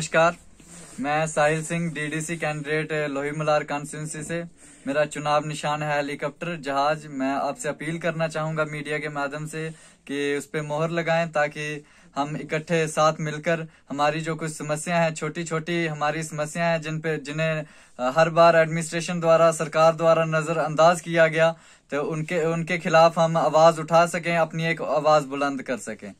नमस्कार मैं Sahil Singh DDC candidate Lohai Malhar constituency से मेरा चुनाव निशान है हेलीकॉप्टर जहाज मैं आपसे अपील करना चाहूंगा मीडिया के माध्यम से कि उस पर मोहर लगाएं ताकि हम इकट्ठे साथ मिलकर हमारी जो कुछ समस्याएं हैं छोटी छोटी हमारी समस्याएं हैं जिन पे जिन्हें हर बार एडमिनिस्ट्रेशन द्वारा सरकार द्वारा नजरअंदाज किया गया तो उनके उनके खिलाफ हम आवाज उठा सकें अपनी एक आवाज बुलंद कर सकें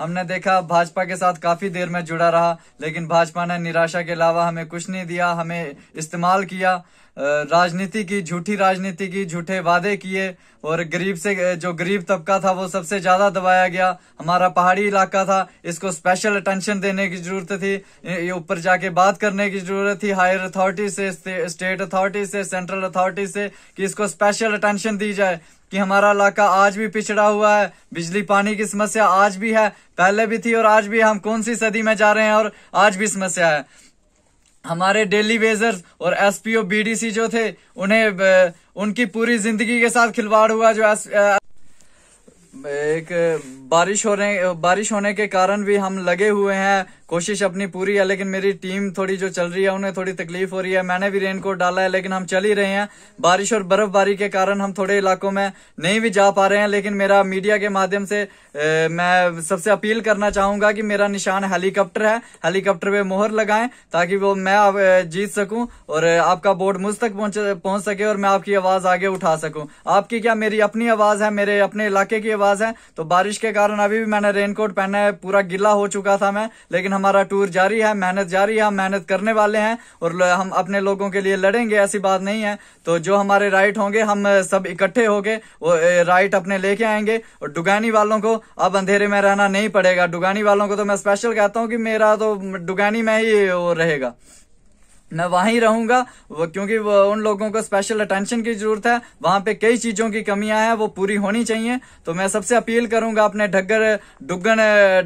हमने देखा भाजपा के साथ काफी देर में जुड़ा रहा लेकिन भाजपा ने निराशा के अलावा हमें कुछ नहीं दिया हमें इस्तेमाल किया राजनीति की झूठी राजनीति की झूठे वादे किए और गरीब से जो गरीब तबका था वो सबसे ज्यादा दबाया गया हमारा पहाड़ी इलाका था इसको स्पेशल अटेंशन देने की जरूरत थी ऊपर जाके बात करने की जरूरत थी हायर अथॉरिटी से स्टेट अथॉरिटी से सेंट्रल अथॉरिटी से कि इसको स्पेशल अटेंशन दी जाए कि हमारा इलाका आज भी पिछड़ा हुआ है बिजली पानी की समस्या आज भी है पहले भी थी और आज भी हम कौन सी सदी में जा रहे हैं और आज भी समस्या है हमारे डेली वेजर्स और एसपीओ बीडीसी जो थे उन्हें उनकी पूरी जिंदगी के साथ खिलवाड़ हुआ जो एस, एक बारिश होने बारिश होने के कारण भी हम लगे हुए हैं कोशिश अपनी पूरी है लेकिन मेरी टीम थोड़ी जो चल रही है उन्हें थोड़ी तकलीफ हो रही है मैंने भी रेनकोट डाला है लेकिन हम चल ही रहे हैं बारिश और बर्फबारी के कारण हम थोड़े इलाकों में नहीं भी जा पा रहे हैं लेकिन मेरा मीडिया के माध्यम से ए, मैं सबसे अपील करना चाहूंगा कि मेरा निशान हेलीकॉप्टर है हेलीकॉप्टर पे मोहर लगाए ताकि वो मैं जीत सकूं और आपका बोर्ड मुझ तक पहुंच पहुंच सके और मैं आपकी आवाज आगे उठा सकूं आपकी क्या मेरी अपनी आवाज है मेरे अपने इलाके की आवाज है तो बारिश के कारण अभी भी मैंने रेनकोट पहना है पूरा गिला हो चुका था मैं लेकिन हमारा टूर जारी है मेहनत जारी है हम मेहनत करने वाले हैं और हम अपने लोगों के लिए लड़ेंगे ऐसी बात नहीं है तो जो हमारे राइट होंगे हम सब इकट्ठे होके राइट अपने लेके आएंगे और डुगैनी वालों को अब अंधेरे में रहना नहीं पड़ेगा डुगैनी वालों को तो मैं स्पेशल कहता हूँ कि मेरा तो डुगैनी में ही रहेगा मैं वहीं रहूंगा वो क्योंकि वो उन लोगों को स्पेशल अटेंशन की जरूरत है वहां पे कई चीजों की कमियां हैं वो पूरी होनी चाहिए तो मैं सबसे अपील करूंगा अपने ढग्गर डुगन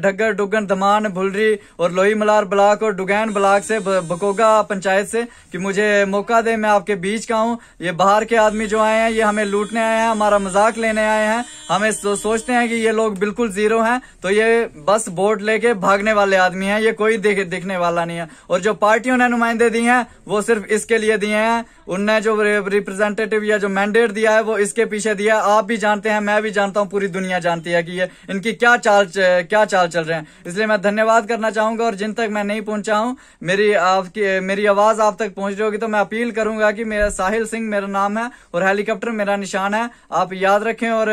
ढग्गर डुग्गन दमान भुलरी और लोही मलार ब्लाक और डुगैन ब्लाक से बकोगा पंचायत से कि मुझे मौका दे मैं आपके बीच का हूँ ये बाहर के आदमी जो आए हैं ये हमें लूटने आए हैं हमारा मजाक लेने आए हैं हमें सोचते हैं कि ये लोग बिल्कुल जीरो हैं तो ये बस वोट लेके भागने वाले आदमी हैं ये कोई दिखने वाला नहीं है और जो पार्टियों ने नुमाइंदे दी हैं है वो सिर्फ इसके लिए दिए हैं उनने जो रिप्रेजेंटेटिव या जो मैंडेट दिया है वो इसके पीछे दिया है आप भी जानते हैं मैं भी जानता हूँ पूरी दुनिया जानती है कि ये इनकी क्या चाल क्या चाल चल रहे हैं इसलिए मैं धन्यवाद करना चाहूंगा और जिन तक मैं नहीं पहुंचा हूं मेरी आपकी मेरी आवाज आप तक पहुंच रही होगी तो मैं अपील करूंगा कि मेरा साहिल सिंह मेरा नाम है और हेलीकॉप्टर मेरा निशान है आप याद रखें और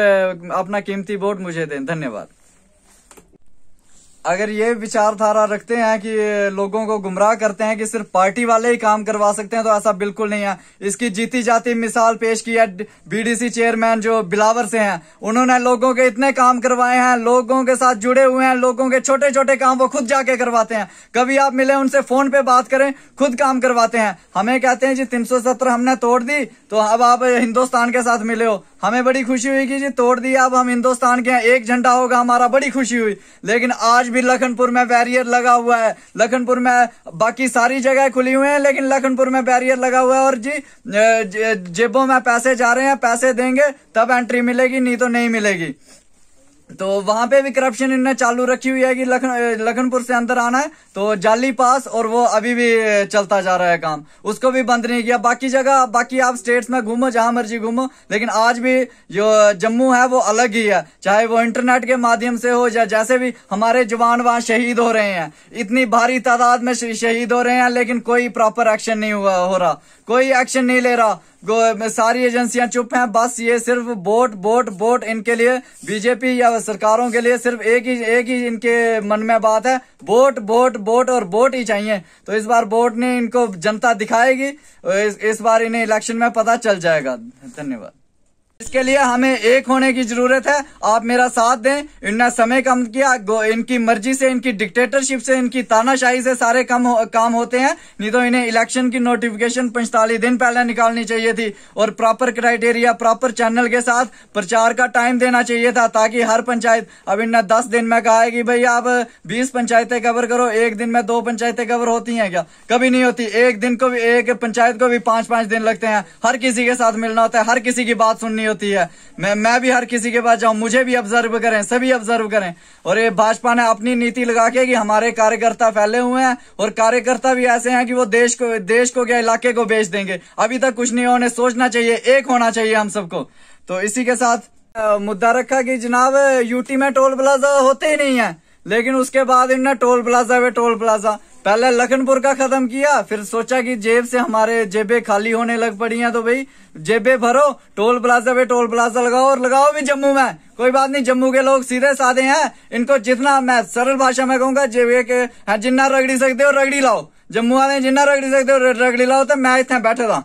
अपना कीमती वोट मुझे दें धन्यवाद अगर ये विचारधारा रखते हैं कि लोगों को गुमराह करते हैं कि सिर्फ पार्टी वाले ही काम करवा सकते हैं तो ऐसा बिल्कुल नहीं है इसकी जीती जाती मिसाल पेश की है बीडीसी चेयरमैन जो बिलावर से हैं उन्होंने लोगों के इतने काम करवाए हैं लोगों के साथ जुड़े हुए हैं लोगों के छोटे छोटे काम वो खुद जाके करवाते हैं कभी आप मिले उनसे फोन पे बात करें खुद काम करवाते हैं हमें कहते हैं जी तीन हमने तोड़ दी तो अब आप हिंदुस्तान के साथ मिले हो हमें बड़ी खुशी हुई कि जी तोड़ दिया अब हम हिंदुस्तान के एक झंडा होगा हमारा बड़ी खुशी हुई लेकिन आज भी लखनपुर में बैरियर लगा हुआ है लखनपुर में बाकी सारी जगह खुली हुई हैं लेकिन लखनपुर में बैरियर लगा हुआ है और जी जेबों में पैसे जा रहे हैं पैसे देंगे तब एंट्री मिलेगी नहीं तो नहीं मिलेगी तो वहां पे भी करप्शन इन्हें चालू रखी हुई है कि लखन लखनपुर से अंदर आना है तो जाली पास और वो अभी भी चलता जा रहा है काम उसको भी बंद नहीं किया बाकी जगह बाकी आप स्टेट्स में घूमो जहां मर्जी घूमो लेकिन आज भी जो जम्मू है वो अलग ही है चाहे वो इंटरनेट के माध्यम से हो या जैसे भी हमारे जवान वहां शहीद हो रहे हैं इतनी भारी तादाद में शहीद हो रहे हैं लेकिन कोई प्रॉपर एक्शन नहीं हुआ हो रहा कोई एक्शन नहीं ले रहा सारी एजेंसियां चुप हैं बस ये सिर्फ वोट वोट वोट इनके लिए बीजेपी या सरकारों के लिए सिर्फ एक ही एक ही इनके मन में बात है वोट वोट वोट और वोट ही चाहिए तो इस बार वोट ने इनको जनता दिखाएगी इस, इस बार इन्हें इलेक्शन में पता चल जाएगा धन्यवाद इसके लिए हमें एक होने की जरूरत है आप मेरा साथ दें इन समय कम किया इनकी मर्जी से इनकी डिक्टेटरशिप से इनकी तानाशाही से सारे कम हो, काम होते हैं नहीं तो इन्हें इलेक्शन की नोटिफिकेशन पैंतालीस दिन पहले निकालनी चाहिए थी और प्रॉपर क्राइटेरिया प्रॉपर चैनल के साथ प्रचार का टाइम देना चाहिए था ताकि हर पंचायत अब इन्हें दस दिन में कहा है कि भाई आप बीस पंचायतें कवर करो एक दिन में दो पंचायतें कवर होती हैं क्या कभी नहीं होती एक दिन को भी एक पंचायत को भी पांच पांच दिन लगते हैं हर किसी के साथ मिलना होता है हर किसी की बात सुननी होती है मैं मैं भी हर किसी के पास जाऊं मुझे भी ऑब्जर्व करें सभी ऑब्जर्व करें और ये भाजपा ने अपनी नीति लगा के कि हमारे कार्यकर्ता फैले हुए हैं और कार्यकर्ता भी ऐसे हैं कि वो देश को देश को क्या इलाके को बेच देंगे अभी तक कुछ नहीं होने सोचना चाहिए एक होना चाहिए हम सबको तो इसी के साथ मुद्दा रखा कि जनाब यूटी में टोल प्लाजा होते ही नहीं है लेकिन उसके बाद इनने टोल प्लाजा वे टोल प्लाजा पहले लखनपुर का खत्म किया फिर सोचा कि जेब से हमारे जेबे खाली होने लग पड़ी हैं तो भाई जेबे भरो टोल प्लाजा पे टोल प्लाजा लगाओ और लगाओ भी जम्मू में कोई बात नहीं जम्मू के लोग सीधे साधे हैं इनको जितना मैं सरल भाषा में कहूंगा जेबे के जिन्ना रगड़ी सकते हो रगड़ी लाओ जम्मू वाले जिन्ना रगड़ी सकते हो रगड़ी लाओ तो मैं इतना बैठे था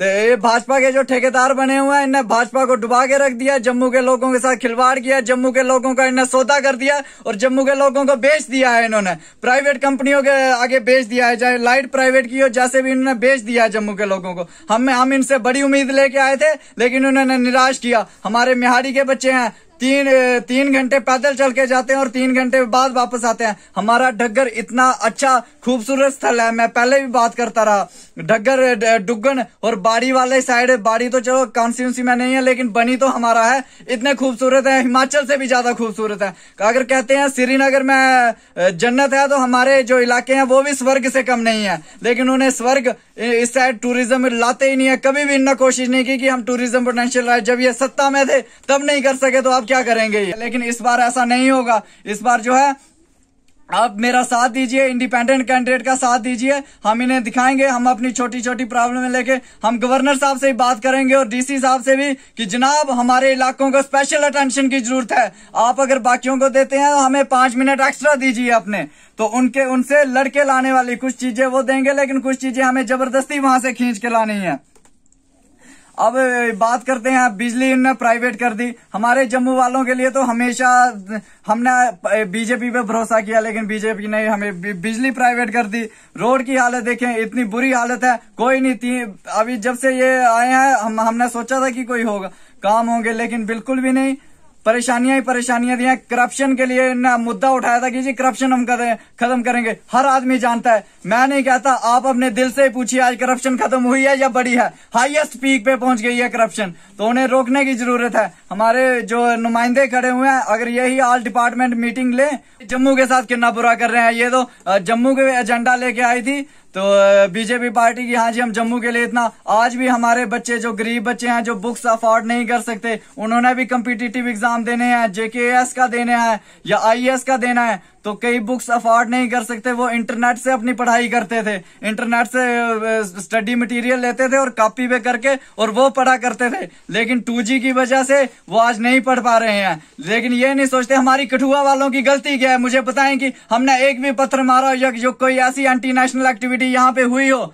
तो ये भाजपा के जो ठेकेदार बने हुए हैं इन्हें भाजपा को डुबा के रख दिया जम्मू के लोगों के साथ खिलवाड़ किया जम्मू के लोगों का इन्हें सौदा कर दिया और जम्मू के लोगों को बेच दिया है इन्होंने प्राइवेट कंपनियों के आगे बेच दिया है चाहे लाइट प्राइवेट की हो जैसे भी इन्होंने बेच दिया है जम्मू के लोगों को हम हम इनसे बड़ी उम्मीद लेके आए थे लेकिन उन्होंने निराश किया हमारे मिहाड़ी के बच्चे हैं तीन तीन घंटे पैदल चल के जाते हैं और तीन घंटे बाद वापस आते हैं हमारा डगर इतना अच्छा खूबसूरत स्थल है मैं पहले भी बात करता रहा डगर डुगन और बाड़ी वाले साइड बाड़ी तो चलो कॉन्स्टिट्यूंसी में नहीं है लेकिन बनी तो हमारा है इतने खूबसूरत है हिमाचल से भी ज्यादा खूबसूरत है अगर कहते हैं श्रीनगर में जन्नत है तो हमारे जो इलाके हैं वो भी स्वर्ग से कम नहीं है लेकिन उन्हें स्वर्ग इस साइड टूरिज्म लाते ही नहीं है कभी भी इनने कोशिश नहीं की कि हम टूरिज्म पोटेंशियल जब ये सत्ता में थे तब नहीं कर सके तो आप क्या करेंगे लेकिन इस बार ऐसा नहीं होगा इस बार जो है आप मेरा साथ दीजिए इंडिपेंडेंट कैंडिडेट का साथ दीजिए हम इन्हें दिखाएंगे हम अपनी छोटी छोटी प्रॉब्लम लेके हम गवर्नर साहब से ही बात करेंगे और डीसी साहब से भी कि जनाब हमारे इलाकों को स्पेशल अटेंशन की जरूरत है आप अगर बाकियों को देते हैं तो हमें पांच मिनट एक्स्ट्रा दीजिए अपने तो उनके उनसे लड़के लाने वाली कुछ चीजें वो देंगे लेकिन कुछ चीजें हमें जबरदस्ती वहां से खींच के लानी है अब बात करते हैं बिजली इनने प्राइवेट कर दी हमारे जम्मू वालों के लिए तो हमेशा हमने बीजेपी पे भरोसा किया लेकिन बीजेपी ने हमें बिजली प्राइवेट कर दी रोड की हालत देखें इतनी बुरी हालत है कोई नहीं थी अभी जब से ये आए हैं हम हमने सोचा था कि कोई होगा काम होंगे लेकिन बिल्कुल भी नहीं परेशानियां ही परेशानियां दी करप्शन के लिए ना मुद्दा उठाया था कि जी करप्शन हम करें खत्म करेंगे हर आदमी जानता है मैं नहीं कहता आप अपने दिल से पूछिए आज करप्शन खत्म हुई है या बड़ी है हाईएस्ट पीक पे पहुंच गई है करप्शन तो उन्हें रोकने की जरूरत है हमारे जो नुमाइंदे खड़े हुए हैं अगर यही ऑल डिपार्टमेंट मीटिंग ले जम्मू के साथ कितना बुरा कर रहे हैं ये तो जम्मू के एजेंडा लेके आई थी तो बीजेपी पार्टी की हाँ जी हम जम्मू के लिए इतना आज भी हमारे बच्चे जो गरीब बच्चे हैं जो बुक्स अफोर्ड नहीं कर सकते उन्होंने भी कम्पिटिटिव एग्जाम देने हैं जेके का देना है या आई का देना है तो कई बुक्स अफोर्ड नहीं कर सकते वो इंटरनेट से अपनी पढ़ाई करते थे इंटरनेट से स्टडी मटेरियल लेते थे और कॉपी पे करके और वो पढ़ा करते थे लेकिन टू की वजह से वो आज नहीं पढ़ पा रहे हैं लेकिन ये नहीं सोचते हमारी कठुआ वालों की गलती क्या है मुझे बताएं कि हमने एक भी पत्थर मारा या जो कोई ऐसी एंटी नेशनल एक्टिविटी यहाँ पे हुई हो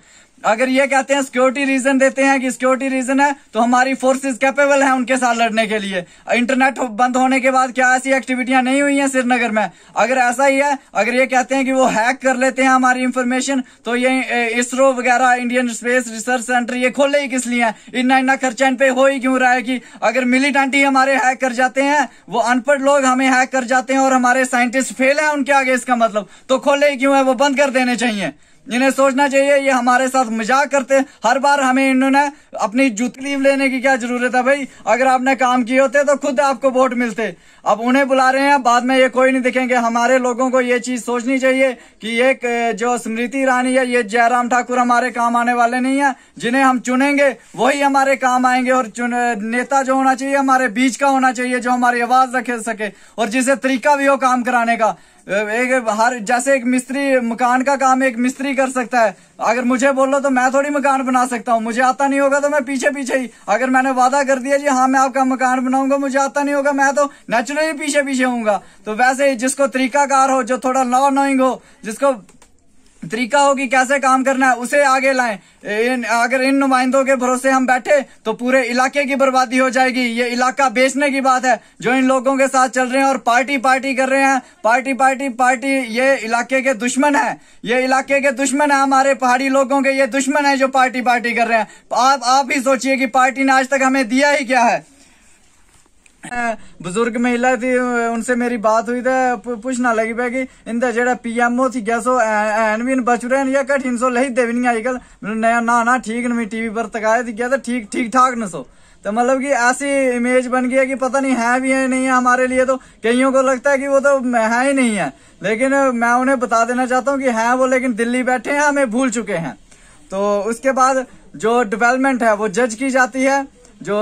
अगर ये कहते हैं सिक्योरिटी रीजन देते हैं कि सिक्योरिटी रीजन है तो हमारी फोर्सेस कैपेबल हैं उनके साथ लड़ने के लिए इंटरनेट बंद होने के बाद क्या ऐसी एक्टिविटियां नहीं हुई हैं श्रीनगर में अगर ऐसा ही है अगर ये कहते हैं कि वो हैक कर लेते हैं हमारी इंफॉर्मेशन तो ये इसरो वगैरह इंडियन स्पेस रिसर्च सेंटर ये खोले ही किस लिए है इतना इतना खर्चा इन पे हो ही क्यों रहा है कि अगर मिलीटेंट ही हमारे हैक कर जाते हैं वो अनपढ़ लोग हमें हैक कर जाते हैं और हमारे साइंटिस्ट फेल है उनके आगे इसका मतलब तो खोले ही क्यों है वो बंद कर देने चाहिए इन्हें सोचना चाहिए ये हमारे साथ मजाक करते हैं हर बार हमें इन्होंने अपनी जुतलीव लेने की क्या जरूरत है भाई अगर आपने काम किए होते तो खुद आपको वोट मिलते अब उन्हें बुला रहे हैं बाद में ये कोई नहीं दिखेंगे हमारे लोगों को ये चीज सोचनी चाहिए कि ये जो स्मृति ईरानी है ये जयराम ठाकुर हमारे काम आने वाले नहीं है जिन्हें हम चुनेंगे वही हमारे काम आएंगे और नेता जो होना चाहिए हमारे बीच का होना चाहिए जो हमारी आवाज रख सके और जिसे तरीका भी हो काम कराने का एक हर जैसे एक मिस्त्री मकान का काम एक मिस्त्री कर सकता है अगर मुझे बोलो तो मैं थोड़ी मकान बना सकता हूँ मुझे आता नहीं होगा तो मैं पीछे पीछे ही अगर मैंने वादा कर दिया जी हाँ मैं आपका मकान बनाऊंगा मुझे आता नहीं होगा मैं तो नेचुरली पीछे पीछे हूँ तो वैसे ही जिसको तरीकाकार हो जो थोड़ा लॉ नोइंग हो जिसको तरीका हो कि कैसे काम करना है उसे आगे लाएं इन, अगर इन नुमाइंदों के भरोसे हम बैठे तो पूरे इलाके की बर्बादी हो जाएगी ये इलाका बेचने की बात है जो इन लोगों के साथ चल रहे हैं और पार्टी पार्टी कर रहे हैं पार्टी पार्टी पार्टी ये इलाके के दुश्मन है ये इलाके के दुश्मन है हमारे पहाड़ी लोगों के ये दुश्मन है जो पार्टी पार्टी कर रहे हैं आप आप ही सोचिए कि पार्टी ने आज तक हमें दिया ही क्या है बुजुर्ग महिला थी उनसे मेरी बात हुई तो पूछना लगी पे की इंदा जेड़ा ओ थी गैसो एन भी बचुरे या कठिन सो लही देवी नहीं अजकल नया ना ना ठीक न टीवी पर तकाया थी गया ठीक ठीक ठाक न सो तो मतलब कि ऐसी इमेज बन गई है कि पता नहीं है भी है नहीं है हमारे लिए तो कईयों को लगता है कि वो तो है ही नहीं है लेकिन मैं उन्हें बता देना चाहता हूँ कि है वो लेकिन दिल्ली बैठे हैं हमें भूल चुके हैं तो उसके बाद जो डेवलपमेंट है वो जज की जाती है जो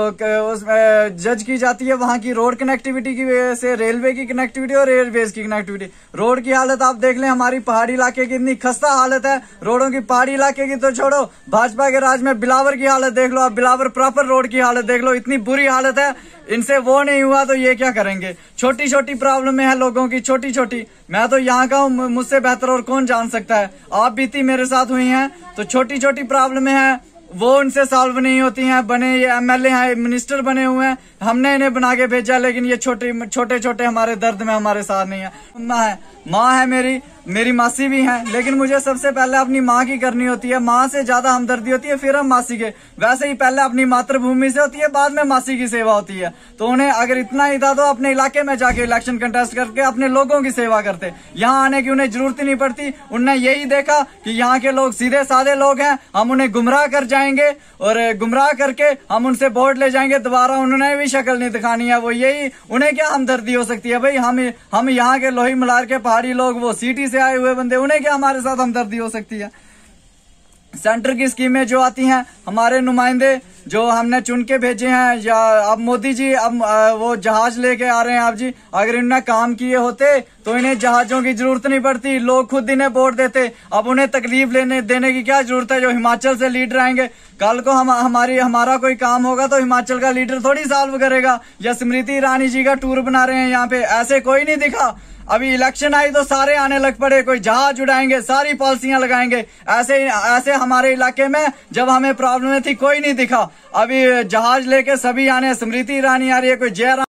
उसमें जज की जाती है वहां की रोड कनेक्टिविटी की वजह से रेलवे की कनेक्टिविटी और एयरवेज की कनेक्टिविटी रोड की हालत आप देख लें हमारी पहाड़ी इलाके की इतनी खस्ता हालत है रोडों की पहाड़ी इलाके की तो छोड़ो भाजपा के राज में बिलावर की हालत देख लो आप बिलावर प्रॉपर रोड की हालत देख लो इतनी बुरी हालत है इनसे वो नहीं हुआ तो ये क्या करेंगे छोटी छोटी प्रॉब्लम है लोगों की छोटी छोटी मैं तो यहाँ का हूँ मुझसे बेहतर और कौन जान सकता है आप बीती मेरे साथ हुई है तो छोटी छोटी प्रॉब्लम है वो उनसे सॉल्व नहीं होती हैं बने ये एमएलए हैं मिनिस्टर बने हुए हैं हमने इन्हें बना के भेजा लेकिन ये छोटे छोटे छोटे हमारे दर्द में हमारे साथ नहीं है माँ है माँ है मेरी मेरी मासी भी हैं लेकिन मुझे सबसे पहले अपनी माँ की करनी होती है माँ से ज्यादा हमदर्दी होती है फिर हम मासी के वैसे ही पहले अपनी मातृभूमि से होती है बाद में मासी की सेवा होती है तो उन्हें अगर इतना ही था तो अपने इलाके में जाके इलेक्शन कंटेस्ट करके अपने लोगों की सेवा करते यहाँ आने की उन्हें जरूरत ही नहीं पड़ती उनने यही देखा कि यहाँ के लोग सीधे साधे लोग हैं हम उन्हें गुमराह कर जाएंगे और गुमराह करके हम उनसे वोट ले जाएंगे दोबारा उन्होंने भी शक्ल नहीं दिखानी है वो यही उन्हें क्या हमदर्दी हो सकती है भाई हम हम यहाँ के लोही मलार के पहाड़ी लोग वो सिटी से आए हुए बंदे उन्हें क्या हमारे साथ हमदर्दी हो सकती है सेंटर की स्कीमें जो आती हैं हमारे नुमाइंदे जो हमने चुन के भेजे हैं या अब मोदी जी अब वो जहाज लेके आ रहे हैं आप जी अगर इनने काम किए होते तो इन्हें जहाजों की जरूरत नहीं पड़ती लोग खुद इन्हें वोट देते अब उन्हें तकलीफ लेने देने की क्या जरूरत है जो हिमाचल से लीडर आएंगे कल को हम हमारी हमारा कोई काम होगा तो हिमाचल का लीडर थोड़ी सॉल्व करेगा या स्मृति ईरानी जी का टूर बना रहे हैं यहाँ पे ऐसे कोई नहीं दिखा अभी इलेक्शन आई तो सारे आने लग पड़े कोई जहाज उड़ाएंगे सारी पॉलिसियां लगाएंगे ऐसे ऐसे हमारे इलाके में जब हमें प्रॉब्लम थी कोई नहीं दिखा अभी जहाज लेके सभी आने स्मृति ईरानी आ रही है कोई जयराम